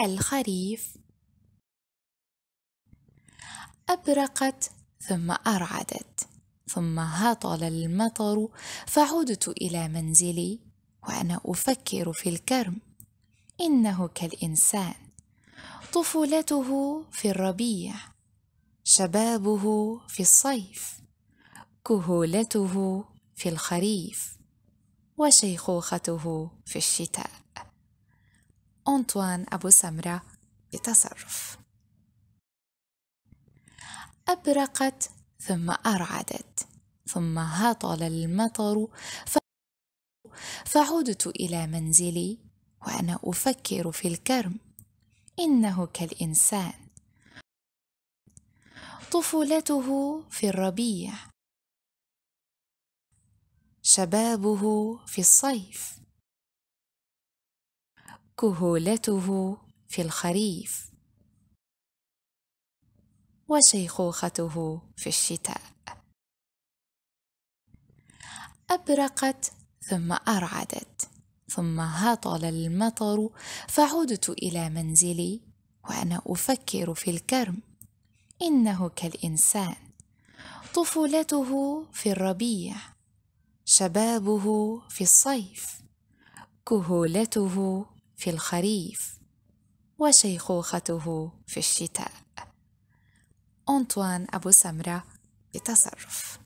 الخريف أبرقت ثم أرعدت ثم هطل المطر فعدت إلى منزلي وأنا أفكر في الكرم إنه كالإنسان طفولته في الربيع شبابه في الصيف كهولته في الخريف وشيخوخته في الشتاء أنطوان أبو سمرة بتصرف أبرقت ثم أرعدت ثم هطل المطر فعدت إلى منزلي وأنا أفكر في الكرم إنه كالإنسان طفولته في الربيع شبابه في الصيف كهولته في الخريف وشيخوخته في الشتاء أبرقت ثم أرعدت ثم هطل المطر فعدت إلى منزلي وأنا أفكر في الكرم إنه كالإنسان طفولته في الربيع شبابه في الصيف كهولته في الخريف وشيخوخته في الشتاء أنطوان أبو سمرة بتصرف